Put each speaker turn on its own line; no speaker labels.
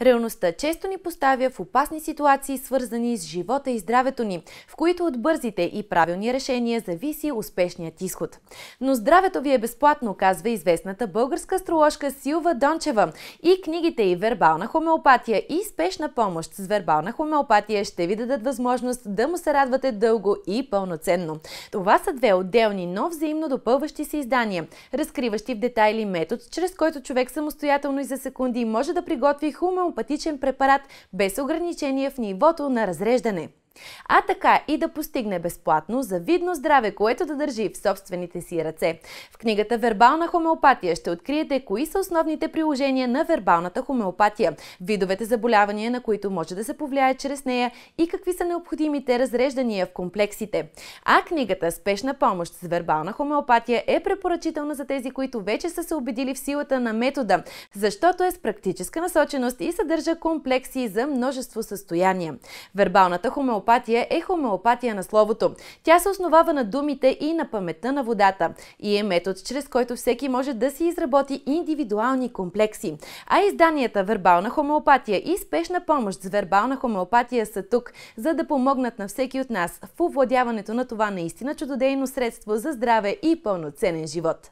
Реалността често ни поставя в опасни ситуации, свързани с живота и здравето ни, в които от бързите и правилни решения зависи успешният изход. Но здравето ви е безплатно, казва известната българска астроложка Силва Дончева. И книгите и вербална хомеопатия и спешна помощ с вербална хомеопатия ще ви дадат възможност да му се радвате дълго и пълноценно. Това са две отделни, но взаимно допълващи се издания, разкриващи в детайли метод, чрез който човек самостоятелно и за секунди може да приготви хомеопатия хомеопатичен препарат без ограничение в нивото на разреждане. А така и да постигне безплатно завидно здраве, което да държи в собствените си ръце. В книгата Вербална хомеопатия ще откриете кои са основните приложения на вербалната хомеопатия, видовете заболявания, на които може да се повлияе чрез нея и какви са необходимите разреждания в комплексите. А книгата Спешна помощ с вербална хомеопатия е препоръчителна за тези, които вече са се убедили в силата на метода, защото е с практическа насоченост и съдържа комплекси за множество състояния. Вербалната хомеопатия хомеопатия е хомеопатия на словото. Тя се основава на думите и на паметта на водата и е метод, чрез който всеки може да си изработи индивидуални комплекси. А изданията Вербална хомеопатия и Спешна помощ с вербална хомеопатия са тук, за да помогнат на всеки от нас в овладяването на това наистина чудодейно средство за здраве и пълноценен живот.